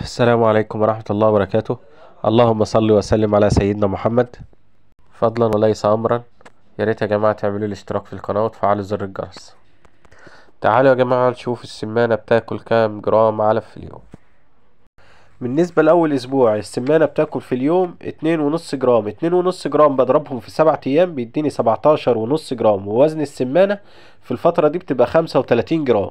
السلام عليكم ورحمة الله وبركاته اللهم صل وسلم على سيدنا محمد فضلا وليس أمرا يا ريت يا جماعة تعملوا الاشتراك في القناة وتفعلوا زر الجرس تعالوا يا جماعة نشوف السمانة بتاكل كام جرام علف في اليوم بالنسبة لأول أسبوع السمانة بتاكل في اليوم اتنين ونص جرام اتنين ونص جرام بضربهم في سبعة أيام بيديني سبعتاشر ونص جرام ووزن السمانة في الفترة دي بتبقى خمسة وتلاتين جرام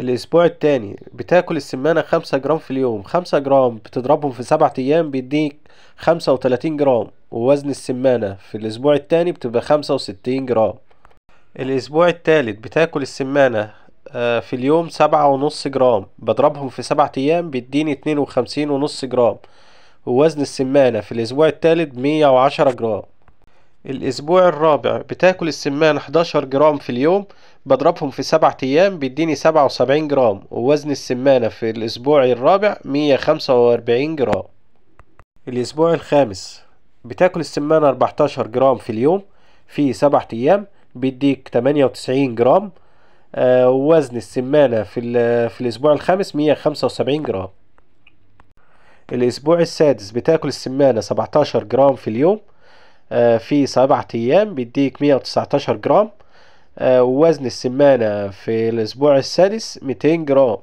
الاسبوع التاني بتاكل السمانة خمسة جرام في اليوم خمسة جرام بتضربهم في سبعة ايام بيديك خمسة وتلاتين جرام ووزن السمانة في الاسبوع التاني بتبقى خمسة وستين جرام الاسبوع التالت بتاكل السمانة آه، في اليوم سبعة ونص جرام بضربهم في سبعة ايام بيديني اتنين وخمسين ونص جرام ووزن السمانة في الاسبوع التالت مية وعشرة جرام الأسبوع الرابع بتاكل السمان 11 جرام في اليوم بضربهم في سبعة أيام بيديني سبعة وسبعين جرام ووزن السمانة في الأسبوع الرابع مية خمسة وأربعين جرام الأسبوع الخامس بتاكل السمانة 14 جرام في اليوم في سبعة أيام بيديك 98 جرام آه، ووزن وزن السمانة في, في الأسبوع الخامس 175 جرام الأسبوع السادس بتاكل السمانة 17 جرام في اليوم آه، في سبعة أيام بيديك مية وتسعتاشر جرام آه، ووزن السمانة في الأسبوع السادس ميتين جرام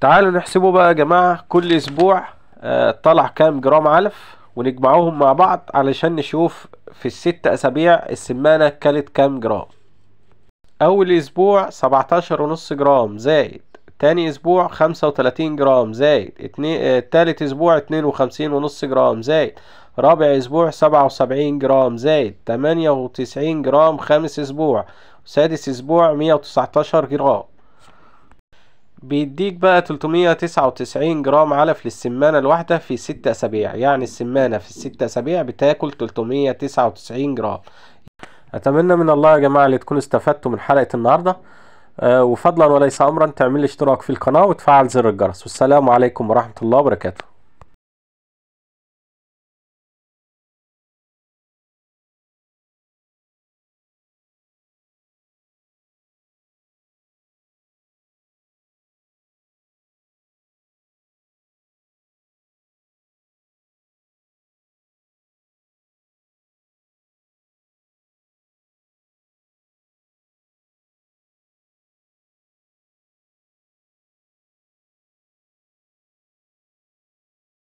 تعالوا نحسبه بقى يا جماعة كل أسبوع آه، طلع كام جرام علف ونجمعوهم مع بعض علشان نشوف في الست أسابيع السمانة كلت كام جرام أول أسبوع سبعتاشر ونص جرام زائد تاني اسبوع خمسة وتلاتين جرام زائد اتنين آه، تالت اسبوع اتنين وخمسين ونص جرام زائد رابع اسبوع سبعة وسبعين جرام زائد تمانية وتسعين جرام خامس اسبوع سادس اسبوع مية وتسعتاشر جرام بيديك بقى 399 جرام علف للسمانة الواحدة في 6 أسابيع يعني السمانة في 6 أسابيع بتاكل 399 جرام أتمنى من الله يا جماعة اللي تكونوا استفدتوا من حلقة النهاردة آه، وفضلا وليس امرا تعمل اشتراك في القناه وتفعل زر الجرس والسلام عليكم ورحمه الله وبركاته